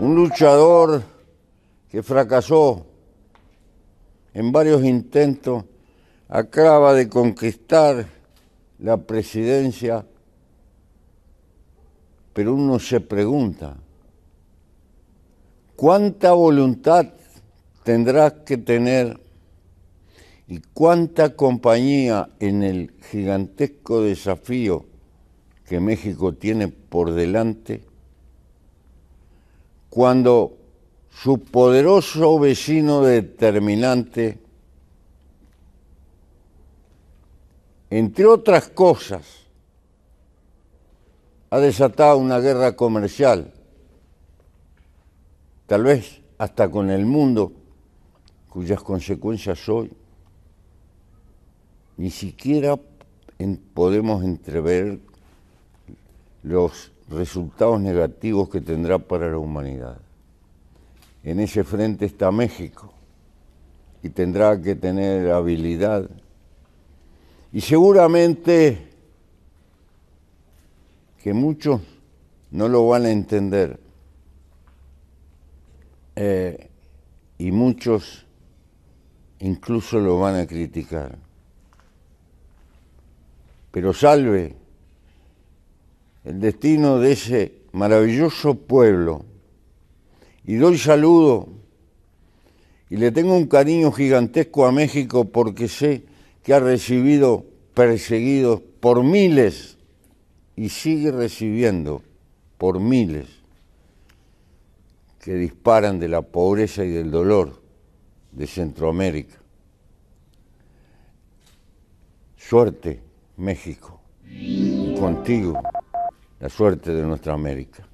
un luchador que fracasó en varios intentos, acaba de conquistar la presidencia, pero uno se pregunta, ¿cuánta voluntad tendrás que tener y cuánta compañía en el gigantesco desafío que México tiene por delante? cuando su poderoso vecino determinante, entre otras cosas, ha desatado una guerra comercial, tal vez hasta con el mundo, cuyas consecuencias hoy ni siquiera podemos entrever los resultados negativos que tendrá para la humanidad. En ese frente está México y tendrá que tener habilidad. Y seguramente que muchos no lo van a entender eh, y muchos incluso lo van a criticar. Pero salve el destino de ese maravilloso pueblo. Y doy saludo y le tengo un cariño gigantesco a México porque sé que ha recibido perseguidos por miles y sigue recibiendo por miles que disparan de la pobreza y del dolor de Centroamérica. Suerte, México, contigo la suerte de nuestra América.